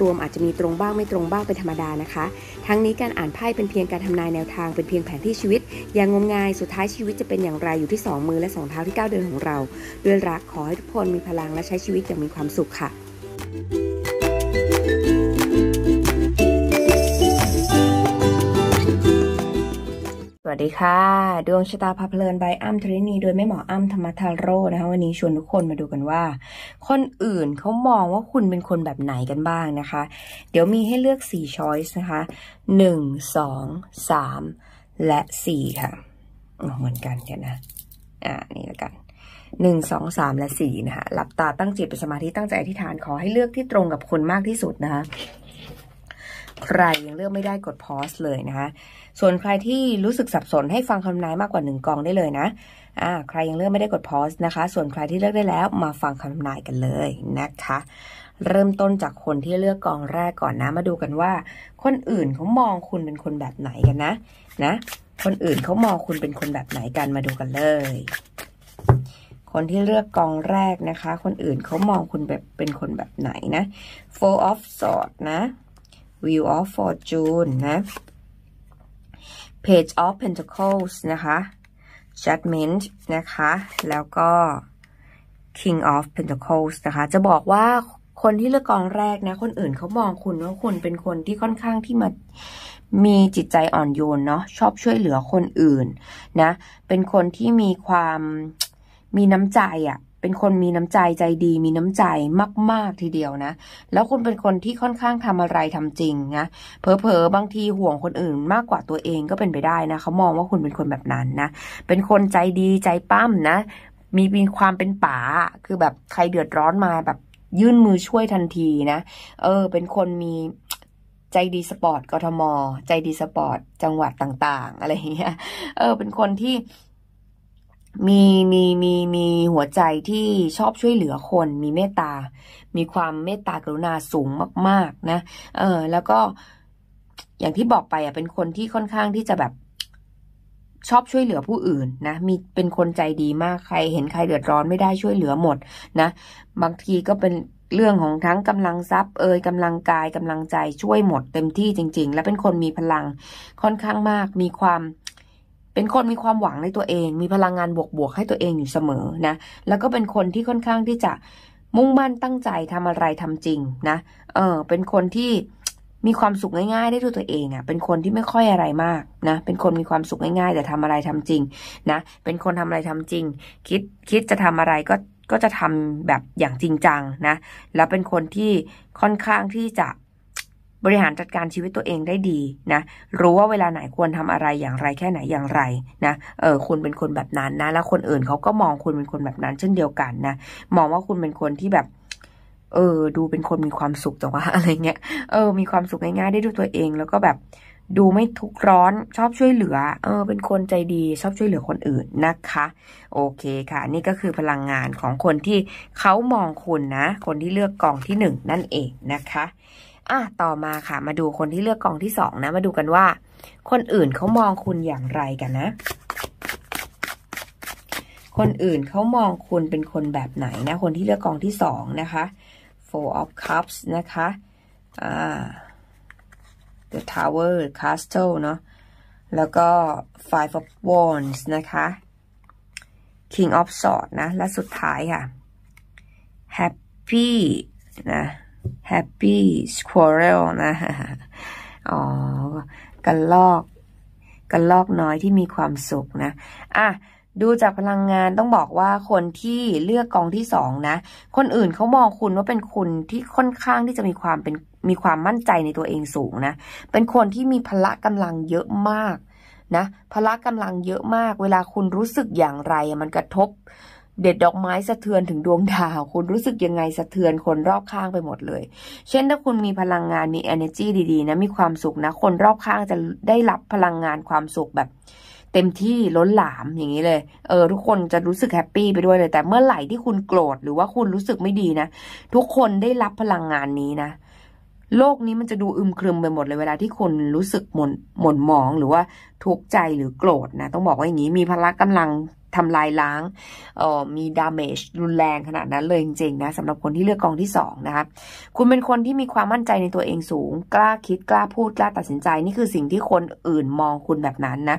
รวมอาจจะมีตรงบ้างไม่ตรงบ้างเป็นธรรมดานะคะ ทั้งนี้การอ่านไพ่เป็นเพียงการทำนายแนวทาง เป็นเพียงแผนที่ชีวิต อย่างงมงายสุดท้ายชีวิตจะเป็นอย่างไรอยู่ที่ 2 มือและ2เท้าที่9เดินของเรา ด้วยรักขอให้ทุกคนมีพลังและใช้ชีวิตอย่างมีความสุขค่ะดีค่ะดวงชะตาพาเพลินใบอ้ำทรินี โดยแม่หมออ้ำธรรมทาโร่นะคะ วันนี้ชวนทุกคนมาดูกันว่า คนอื่นเขามองว่าคุณเป็นคนแบบไหนกันบ้างนะคะ เดี๋ยวมีให้เลือก4ช้อยส์นะคะหนึ่งงสอสามและสี่ค่ะเหมือนกันกันนะ อ่านี่ละกันหนึ่งสองสามและสี่นะคะหลับตาตั้งจิตเป็นสมาธิตั้งใจอธิษฐานขอให้เลือกที่ตรงกับคนมากที่สุดนะคะใครยังเลือกไม่ได้กดพอสเลย นะคะ ส่วนใคร ที่รู้สึกสับสนให้ฟังคำนายมากกว่าหนึ่งกองได้เลยนะอ่าใครยังเลือกไม่ได้กดพอสนะคะ ส่วนใคร ที่เลือกได้แล้วมาฟังคำนายกันเลยนะคะ เริ่มต้นจากคนที่เลือกกองแรกก่อนนะ มาดูกันว่า คนอื่นเขามองคุณเป็นคนแบบไหนกันนะ นะ คนอื่นเขามองคุณเป็นคนแบบไหนกันมาดูกันเลย คนที่เลือกกองแรกนะคะ คนอื่นเขามองคุณแบบเป็นคนแบบไหนนะ four of swords นะ Wheel of Fortune นะ Page of Pentacles นะคะ Judgment นะคะ แล้วก็ King of Pentacles นะคะ จะบอกว่าคนที่เลือกกองแรก นะ คนอื่นเขามองคุณว่าคุณเป็นคนที่ค่อนข้างที่มามีจิตใจอ่อนโยน เนาะ ชอบช่วยเหลือคนอื่น นะ เป็นคนที่มีความมีน้ำใจอะ่ะเป็นคนมีน้ำใจใจดี มีน้ำใจมากมากทีเดียวนะ แล้วคุณเป็นคนที่ค่อนข้างทำอะไรทำจริงนะ เผลอๆบางทีห่วงคนอื่นมากกว่าตัวเองก็เป็นไปได้นะ เขามองว่าคุณเป็นคนแบบนั้นนะ เป็นคนใจดีใจปั้มนะ มีมี ความเป็นป๋าคือแบบใครเดือดร้อนมาแบบยื่นมือช่วยทันทีนะเออเป็นคนมีใจดีสปอร์ตกทมใจดีสปอร์ตจังหวัดต่าง ๆ อะไรอย่างเงี้ยเออ เป็นคนที่มีมีมีมีหัวใจที่ชอบช่วยเหลือคนมีเมตตา มีความเมตตากรุณาสูงมาก ๆนะ เออแล้วก็อย่างที่บอกไปอ่ะเป็นคนที่ค่อนข้างที่จะแบบชอบช่วยเหลือผู้อื่น นะมีเป็นคนใจดีมากใคร เห็นใครเดือดร้อนไม่ได้ช่วยเหลือหมดนะบางทีก็เป็นเรื่องของทั้งกำลังทรัพย์เอ่ยกำลังกายกำลังใจช่วยหมดเต็มที่จริงๆ และเป็นคนมีพลังค่อนข้างมาก มีความเป็นคนมีความหวังในตัวเอง มีพลังงานบวกๆให้ตัวเองอยู่เสมอนะ แล้วก็เป็นคนที่ค่อนข้างที่จะมุ่งมั่นตั้งใจทำอะไรทำจริงนะ เออ เป็นคนที่มีความสุขง่ายๆได้ด้วยตัวเองอะ่ะ เป็นคนที่ไม่ค่อยอะไรมากนะ เป็นคนมีความสุขง่ายๆแต่ทำอะไรทำจริงนะ เป็นคนทำอะไรทำจริง คิดคิดจะทำอะไรก็ก็จะทำแบบอย่างจริงจังนะ แล้วเป็นคนที่ค่อนข้างที่จะบริหารจัดการชีวิตตัวเองได้ดีนะ รู้ว่าเวลาไหนควรทำอะไรอย่างไรแค่ไหนอย่างไรนะ เออคุณเป็นคนแบบนั้นนะ แล้ว คนอื่นเขาก็มองคุณเป็นคนแบบนั้น เช่นเดียวกันนะ มองว่าคุณเป็นคนที่แบบ เออ ดูเป็นคนมีความสุขแต่ว่า อะไรเงี้ย เออ มีความสุขง่ายๆ ได้ดูตัวเอง แล้วก็แบบ ดูไม่ทุกร้อน ชอบช่วยเหลือ เออ เป็นคนใจดีชอบช่วยเหลือคนอื่นนะคะ โอเคค่ะ นี่ก็คือพลังงานของคนที่เขามองคุณนะ คนที่เลือกกองที่หนึ่งนั่นเองนะคะอ่ะ ต่อมาค่ะ มาดูคนที่เลือกกองที่สองนะ มาดูกันว่า คนอื่นเขามองคุณอย่างไรกันนะ คนอื่นเขามองคุณเป็นคนแบบไหนนะ คนที่เลือกกองที่สองนะคะ four of cups นะคะอ่า the tower castle เนาะแล้วก็ five of wands นะคะ king of swords นะ และสุดท้ายค่ะ happy นะ happy squirrel นะ อ๋อกันลอกกันลอกน้อยที่มีความสุขนะอ่ะดูจากพลังงานต้องบอกว่าคนที่เลือกกองที่สองนะคนอื่นเขามองคุณว่าเป็นคุณที่ค่อนข้างที่จะมีความเป็นมีความมั่นใจในตัวเองสูงนะเป็นคนที่มีพละกำลังเยอะมากนะพละกำลังเยอะมาก เวลาคุณรู้สึกอย่างไรมันกระทบเด็ดดอกไม้สะเทือนถึงดวงดาวคุณรู้สึกยังไงสะเทือน คนรอบข้างไปหมดเลย เช่นถ้าคุณมีพลังงาน มี energy ดีๆ นะ มีความสุขนะคนรอบข้างจะได้รับพลังงานความสุขแบบ เต็มที่ล้นหลาม อย่างนี้เลย เออทุกคนจะรู้สึกแฮปปี้ไปด้วยเลย แต่เมื่อไหร่ที่คุณโกรธหรือว่าคุณรู้สึกไม่ดีนะทุกคนได้รับพลังงานนี้นะโลกนี้มันจะดูอึมครึมไปหมดเลยเวลาที่คนรู้สึกหม่นหม่นหมองหรือว่าทุกข์ใจหรือโกรธนะ ต้องบอกว่าอย่างนี้มีพละกำลังทำลายล้างมีดาเมจรุนแรง ขนาดนั้น เลยจริงๆนะสำหรับคนที่เลือกกองที่2นะคะคุณเป็นคนที่มีความมั่นใจในตัวเองสูง กล้าคิดกล้าพูดกล้าตัดสินใจนี่คือสิ่งที่คนอื่นมองคุณแบบนั้นนะ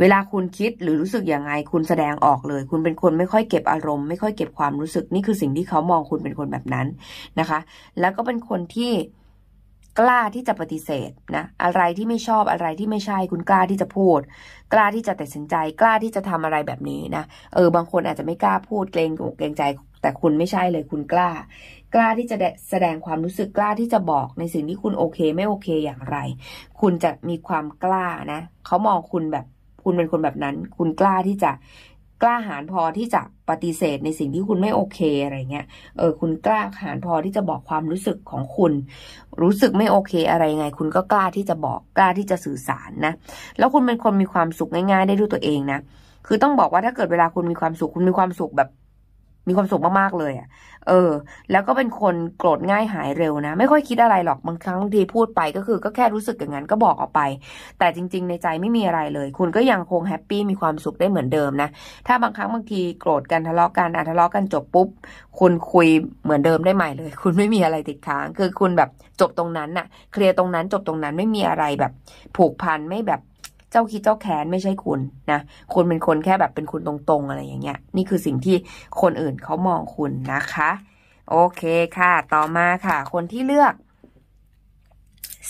เวลาคุณคิดหรือรู้สึกอย่างไง คุณแสดงออกเลย คุณเป็นคนไม่ค่อยเก็บอารมณ์ไม่ ค่อยเก็บความรู้สึกนี่คือสิ่งที่เขามองคุณเป็นคนแบบนั้นนะคะ แล้วก็เป็นคนที่กล้าที่จะปฏิเสธนะอะไรที่ไม่ชอบอะไรที่ไม่ใช่คุณกล้าที่จะพูด กล้าที่จะตัดสินใจกล้าที่จะทำอะไรแบบนี้นะเออ บางคนอาจจะไม่กล้าพูดเกรงอกเกรงใจ แต่คุณไม่ใช่เลยคุณกล้า กล้าที่จะแสดงความรู้สึกกล้าที่จะบอกในสิ่งที่คุณโอเค ไม่โอเคอย่างไร คุณจะมีความกล้านะเขามองคุณแบบคุณเป็นคนแบบนั้น คุณกล้าที่จะกล้าหาญพอที่จะปฏิเสธในสิ่งที่คุณไม่โอเคอะไรเงี้ย เออ คุณกล้าหาญพอที่จะบอกความรู้สึกของคุณ รู้สึกไม่โอเคอะไรไง คุณก็กล้าที่จะบอก กล้าที่จะสื่อสารนะ แล้วคุณเป็นคนมีความสุขง่าย ๆ ได้ด้วยตัวเองนะ คือต้องบอกว่าถ้าเกิดเวลาคุณมีความสุข คุณ มีความสุขแบบมีความสุขมากๆ เลยอะ่ะ เออ แล้วก็เป็นคนโกรธง่ายหายเร็วนะ ไม่ค่อยคิดอะไรหรอก บางครั้งทีพูดไปก็คือก็แค่รู้สึกอย่างนั้นก็บอกออกไป แต่จริง ๆ ในใจไม่มีอะไรเลย คุณก็ยังคงแฮปปี้มีความสุขได้เหมือนเดิมนะ ถ้าบางครั้งบางทีโกรธกันทะเลาะกันอ่ะทะเลาะกันจบปุ๊บ คุณคุยเหมือนเดิมได้ใหม่เลย คุณไม่มีอะไรติดค้างคือคุณแบบจบตรงนั้นน่ะ เคลียร์ตรงนั้นจบตรงนั้นไม่มีอะไรแบบผูกพันไม่แบบเจ้าคิดเจ้าแขนไม่ใช่คุณนะคุณเป็นคนแค่แบบเป็นคุณตรงๆ อะไรอย่างเงี้ยนี่คือสิ่งที่คนอื่นเขามองคุณนะคะโอเคค่ะ ต่อมาค่ะ คนที่เลือก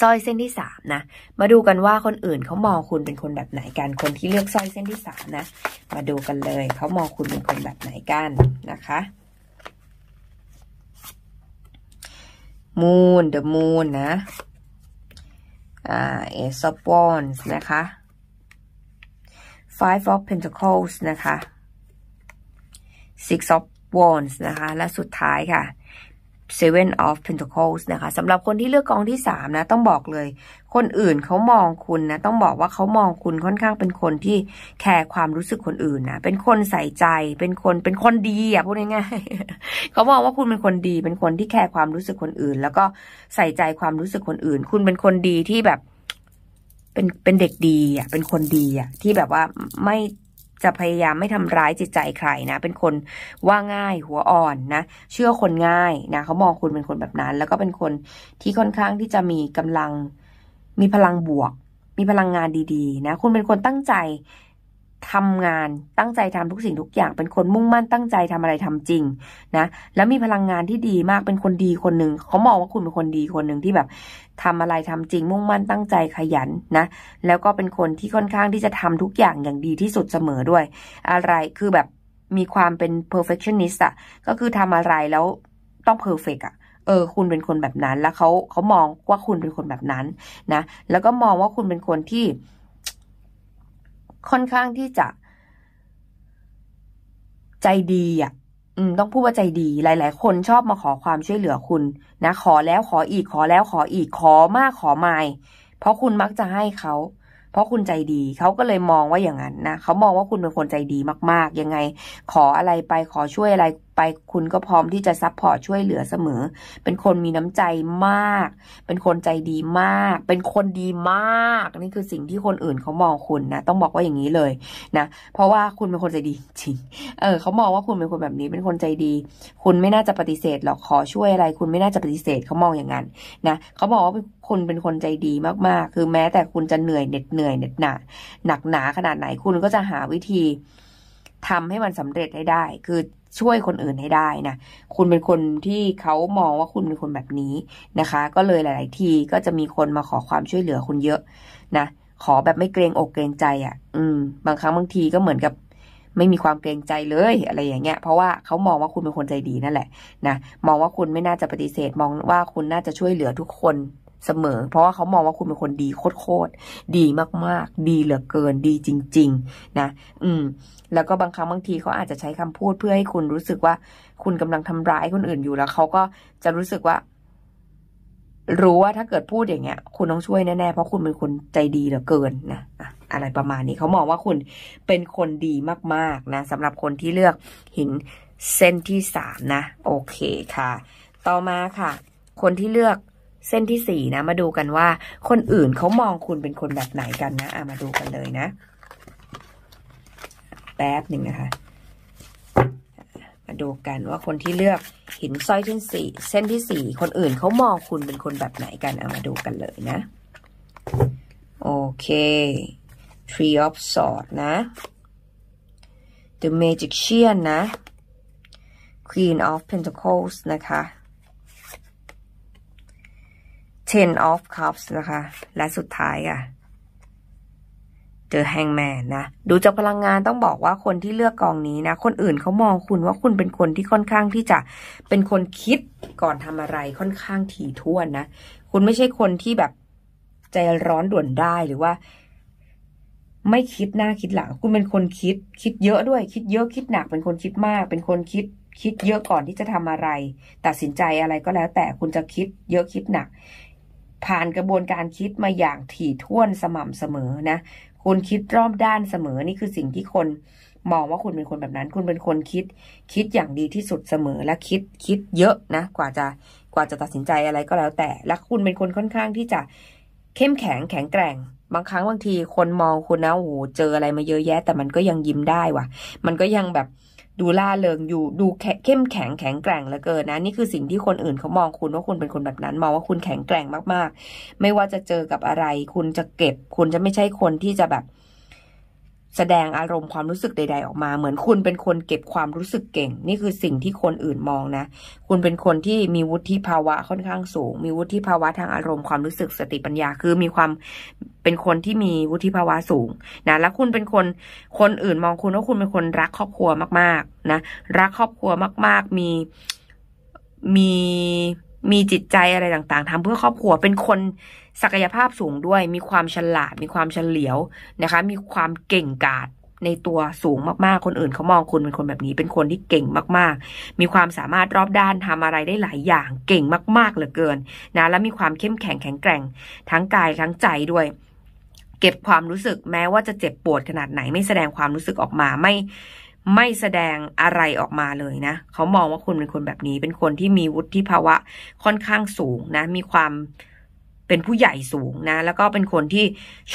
สร้อยเส้นที่สามนะ มาดูกันว่าคนอื่นเขามองคุณเป็นคนแบบไหนกัน คนที่เลือกสร้อยเส้นที่สามนะ มาดูกันเลยเขามองคุณเป็นคนแบบไหนกันนะคะมูนเดอะมูนนะอ่าเอบปอนส์นะคะ Five of Pentacles นะคะ Six of Wands นะคะ และสุดท้ายค่ะ Seven of Pentacles นะคะสำหรับคนที่เลือกกองที่สามนะ ต้องบอกเลย คนอื่นเขามองคุณนะ ต้องบอกว่าเขามองคุณค่อนข้างเป็นคนที่แคร์ความรู้สึกคนอื่นนะ เป็นคนใส่ใจ เป็นคน เป็นคนดีอ่ะพูดง่ายๆเขามองว่าคุณเป็นคนดี เป็นคนที่แคร์ความรู้สึกคนอื่น แล้วก็ใส่ใจความรู้สึกคนอื่น คุณเป็นคนดีที่แบบเป็นเป็นเด็กดีอ่ะ เป็นคนดีอ่ะ ที่แบบว่าไม่จะพยายามไม่ทำร้ายจิตใจใครนะ เป็นคนว่าง่าย หัวอ่อนนะ เชื่อคนง่ายนะเขามองคุณเป็นคนแบบนั้น แล้วก็เป็นคนที่ค่อนข้างที่จะมีกำลัง มีพลังบวก มีพลังงานดีๆ นะ คุณเป็นคนตั้งใจทำงานตั้งใจทำทุกสิ่งทุกอย่างเป็นคนมุ่งมั่นตั้งใจทำอะไรทำจริงนะแล้วมีพลังงานที่ดีมากเป็นคนดีคนหนึ่งเขามองว่าคุณเป็นคนดีคนหนึ่งที่แบบ ทำอะไรทำจริง มุ่งมั่นตั้งใจขยันนะแล้วก็เป็นคนที่ค่อนข้างที่จะทำทุกอย่างอย่างดีที่สุดเสมอด้วย อะไรคือแบบมีความเป็น perfectionist อะก็คือทำอะไรแล้วต้อง perfect อะเออ คุณเป็นคนแบบนั้นแล้วเขาเขามองว่าคุณเป็นคนแบบนั้นนะแล้วก็มองว่าคุณเป็นคนที่ค่อนข้างที่จะ ใจดี อ่ะ อืมต้องพูดว่าใจดี หลายๆ คนชอบมาขอความช่วยเหลือคุณนะ ขอแล้วขออีก ขอแล้ว ขออีก ขอมากขอไม่เพราะคุณมักจะให้เขา เพราะคุณใจดี เขาก็เลยมองว่าอย่างนั้นนะเขามองว่าคุณเป็นคนใจดีมากๆ ยังไง ขออะไรไป ขอช่วยอะไรไปคุณก็พร้อมที่จะซัพพอร์ตช่วยเหลือเสมอ เป็นคนมีน้ำใจมาก เป็นคนใจดีมาก เป็นคนดีมาก นี่คือสิ่งที่คนอื่นเขามองคุณนะ ต้องบอกว่าอย่างนี้เลย นะ เพราะว่าคุณเป็นคนใจดีจริง เออ เขามองว่าคุณเป็นคนแบบนี้ เป็นคนใจดี คุณไม่น่าจะปฏิเสธหรอก ขอช่วยอะไร คุณไม่น่าจะปฏิเสธ เขามองอย่างนั้น นะ เขาบอกว่าคุณเป็นคนใจดีมากๆ คือ แม้แต่คุณจะเหนื่อยเหน็ดเหนื่อยเหน็ดหนาหนักหนาขนาดไหนคุณก็จะหาวิธีทำให้มันสำเร็จให้ได้ คือช่วยคนอื่นให้ได้นะ คุณเป็นคนที่เขามองว่าคุณเป็นคนแบบนี้นะคะ ก็เลยหลาย ๆ ทีก็จะมีคนมาขอความช่วยเหลือคุณเยอะนะ ขอแบบไม่เกรงอกเกรงใจอะ่ะ อืม บางครั้งบางทีก็เหมือนกับไม่มีความเกรงใจเลย อะไรอย่างเงี้ย เพราะว่าเขามองว่าคุณเป็นคนใจดีนั่นแหละนะ มองว่าคุณไม่น่าจะปฏิเสธ มองว่าคุณน่าจะช่วยเหลือทุกคนเสมอเพราะว่าเขามองว่าคุณเป็นคนดีโคตรๆดีมาก ๆ ดีเหลือเกินดีจริง ๆ นะอืม แล้วก็บางครั้งบางทีเขาอาจจะใช้คำพูดเพื่อให้คุณรู้สึกว่า คุณกำลังทำร้ายคนอื่นอยู่แล้วเขาก็จะรู้สึกว่า รู้ว่าถ้าเกิดพูดอย่างเงี้ย คุณต้องช่วยแน่ ๆ เพราะคุณเป็นคนใจดีเหลือเกินนะอะไรประมาณนี้เขามองว่าคุณเป็นคนดีมาก ๆ นะสำหรับคนที่เลือกหินเส้นที่สามนะโอเคค่ะ ต่อมาค่ะ คนที่เลือกเส้นที่สี่นะมาดูกันว่าคนอื่นเขามองคุณเป็นคนแบบไหนกันนะอะมาดูกันเลยนะแป๊บหนึ่งนะคะ มาดูกันว่าคนที่เลือกหินสร้อยเส้นสี่เส้นที่สี่คนอื่นเขามองคุณเป็นคนแบบไหนกันเอามาดูกันเลยนะโอเค Tree of Swords นะ The Magician นะ Queen of Pentacles นะคะ Ten of Cups นะคะ และสุดท้ายอ่ะ The Hangman นะ ดูจากพลังงานต้องบอกว่าคนที่เลือกกองนี้นะ คนอื่นเขามองคุณว่าคุณเป็นคนที่ค่อนข้างที่จะเป็นคนคิดก่อนทำอะไร ค่อนข้างถี่ถ้วนนะ คุณไม่ใช่คนที่แบบใจร้อนด่วนได้หรือว่าไม่คิดหน้าคิดหลัง คุณเป็นคนคิด คิดเยอะด้วยคิดเยอะคิดหนักเป็นคนคิดมาก เป็นคนคิดคิดเยอะก่อนที่จะทำอะไร ตัดสินใจอะไรก็แล้วแต่คุณจะคิด เยอะคิดหนักผ่านกระบวนการคิดมาอย่างถี่ถ้วนสม่ำเสมอนะคุณคิดรอบด้านเสมอนี่คือสิ่งที่คนมองว่าคุณเป็นคนแบบนั้น คุณเป็นคนคิด คิดอย่างดีที่สุดเสมอ และคิดคิดเยอะนะกว่าจะกว่าจะตัดสินใจอะไรก็แล้วแต่และคุณเป็นคนค่อนข้างที่จะ เข้มแข็งแข็งแกร่ง บางครั้งบางทีคนมองคุณนะโอ้โหเจออะไรมาเยอะแยะ แต่มันก็ยังยิ้มได้ว่ะ มันก็ยังแบบดูล่าเริงอยู่ดูเข้มแข็ง แข็งแกร่งเหลือเกินนะนี่คือสิ่งที่คนอื่นเขามองคุณว่าคุณเป็นคนแบบนั้น มองว่าคุณแข็งแกร่งมากๆ ไม่ว่าจะเจอกับอะไร คุณจะเก็บ คุณจะไม่ใช่คนที่จะแบบแสดงอารมณ์ความรู้สึกใด ๆออกมา เหมือนคุณเป็นคนเก็บความรู้สึกเก่ง นี่คือสิ่งที่คนอื่นมองนะ คุณเป็นคนที่มีวุฒิภาวะค่อนข้างสูงมีวุฒิภาวะทางอารมณ์ความรู้สึกสติปัญญาคือมีความเป็นคนที่มีวุฒิภาวะสูงนะแล้วคุณเป็นคนคนอื่นมอง คุณว่าคุณเป็นคนรักครอบครัวมาก ๆ นะรักครอบครัวมาก ๆ มีมีมีจิตใจอะไรต่างๆ ทำเพื่อครอบครัว เป็นคนศักยภาพสูงด้วย มีความฉลาด มีความเฉลียวนะคะ มีความเก่งกาจในตัวสูงมากๆ คนอื่นเขามองคุณเป็นคนแบบนี้ เป็นคนที่เก่งมากๆ มีความสามารถรอบด้านทำอะไรได้หลายอย่าง เก่งมาก ๆ เหลือเกินนะ และมีความเข้มแข็งแข็งแกร่ง ทั้งกายทั้งใจด้วย เก็บความรู้สึกแม้ว่าจะเจ็บ ปวดขนาดไหนไม่แสดงความรู้สึกออกมาไม่ไม่แสดงอะไรออกมาเลยนะ เขามองว่าคุณเป็นคนแบบนี้ เป็นคนที่มีวุฒิภาวะ ค่อนข้างสูงนะ มีความเป็นผู้ใหญ่สูงนะ แล้วก็เป็นคนที่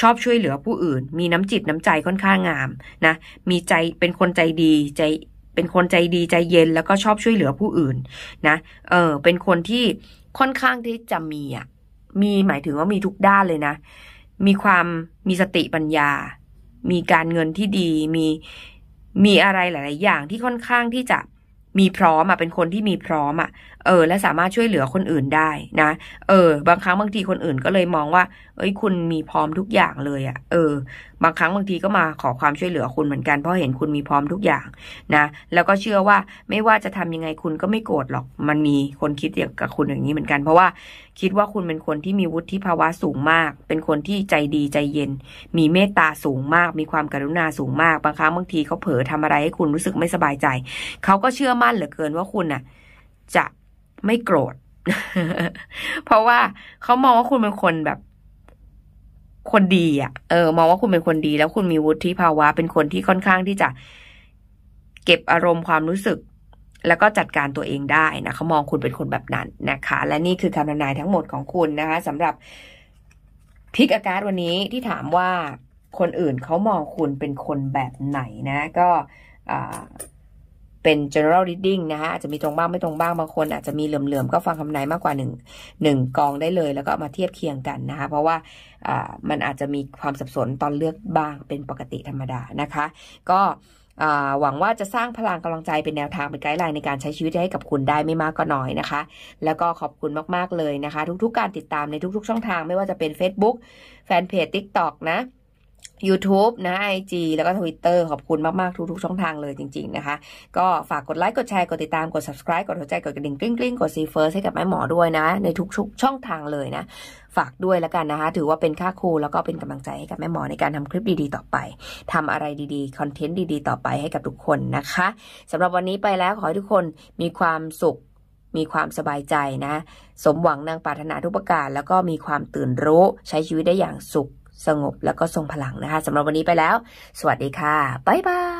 ชอบช่วยเหลือผู้อื่น มีน้ำจิตน้ำใจค่อนข้างงามนะ มีใจ เป็นคนใจดีใจ เป็นคนใจดีใจเย็น แล้วก็ชอบช่วยเหลือผู้อื่น นะ เออ เป็นคนที่ค่อนข้างที่จะมีอ่ะ มีหมายถึงว่ามีทุกด้านเลยนะ มีความมีสติปัญญา มีการเงินที่ดี มีมีอะไรหลาย ๆ อย่างที่ค่อนข้างที่จะมีพร้อมอ่ะเป็นคนที่มีพร้อมอ่ะเออและสามารถช่วยเหลือคนอื่นได้นะเออ บางครั้งบางทีคนอื่นก็เลยมองว่า เอ้ยคุณมีพร้อมทุกอย่างเลยอ่ะเออ บางครั้งบางทีก็มาขอความช่วยเหลือคุณเหมือนกันเพราะเห็นคุณมีพร้อมทุกอย่างนะแล้วก็เชื่อว่าไม่ว่าจะทำยังไงคุณก็ไม่โกรธหรอก มันมีคนคิดอย่างกับคุณอย่างนี้เหมือนกันเพราะว่าคิดว่าคุณเป็นคนที่มีวุฒิภาวะสูงมาก เป็นคนที่ใจดีใจเย็น มีเมตตาสูงมาก มีความกรุณาสูงมาก บางครั้งบางทีเขาเผลอทำอะไรให้คุณรู้สึกไม่สบายใจ เขาก็เชื่อมั่นเหลือเกินว่าคุณน่ะ จะไม่โกรธ เพราะว่า เขามองว่าคุณเป็นคนแบบ คนดีอ่ะเออมองว่าคุณเป็นคนดี แล้วคุณมีวุฒิภาวะ เป็นคนที่ค่อนข้างที่จะ เก็บอารมณ์ความรู้สึกแล้วก็จัดการตัวเองได้นะเขามองคุณเป็นคนแบบนั้นนะคะและนี่คือคำทำนายทั้งหมดของคุณนะคะสำหรับพิกอาการวันนี้ที่ถามว่า คนอื่นเขามองคุณเป็นคนแบบไหนนะ ก็เป็น general reading นะคะอาจจะมีตรงบ้าง ไม่ตรงบ้างบางคนอาจจะมีเหลื่อม ๆ ก็ฟังคำนายมากกว่าหนึ่งหนึ่งกองได้เลย แล้วก็มาเทียบเคียงกันนะคะเพราะว่ามันอาจจะมีความสับสนตอนเลือกบ้างเป็นปกติธรรมดานะคะ ก็หวังว่าจะสร้างพลังกำลังใจเป็นแนวทางเป็นไกด์ไลน์ในการใช้ชีวิตให้กับคุณได้ไม่มากก็น้อยนะคะ แล้วก็ขอบคุณมากๆเลยนะคะ ทุกๆการติดตามในทุกๆช่องทางไม่ว่าจะเป็น Facebook แฟนเพจ TikTok นะ YouTube นะ IG แล้วก็ Twitter ขอบคุณมาก ๆ ทุกๆช่องทางเลยจริงๆนะคะ ก็ฝากกดไลค์กดแชร์กดติดตามกด subscribe กดหัวใจ กดกระดิ่งกริ๊งกริงกดซีเฟิร์สให้กับแม่หมอด้วยนะ ในทุก ๆ ช่องทางเลยนะ ฝากด้วยแล้วกันนะคะ ถือว่าเป็นค่าครูแล้วก็เป็นกำลังใจให้กับแม่หมอในการทำคลิปดีๆ ต่อไป ทำอะไรดี ๆ คอนเทนต์ดีๆ ต่อไปให้กับทุกคนนะคะ สำหรับวันนี้ไปแล้วขอให้ทุกคนมีความสุข มีความสบายใจนะ สมหวังนางปรารถนาทุกประการแล้วก็มีความตื่นรู้ใช้ชีวิตได้อย่างสุขสงบแล้วก็ทรงพลังนะคะสำหรับวันนี้ไปแล้ว สวัสดีค่ะ บ๊ายบาย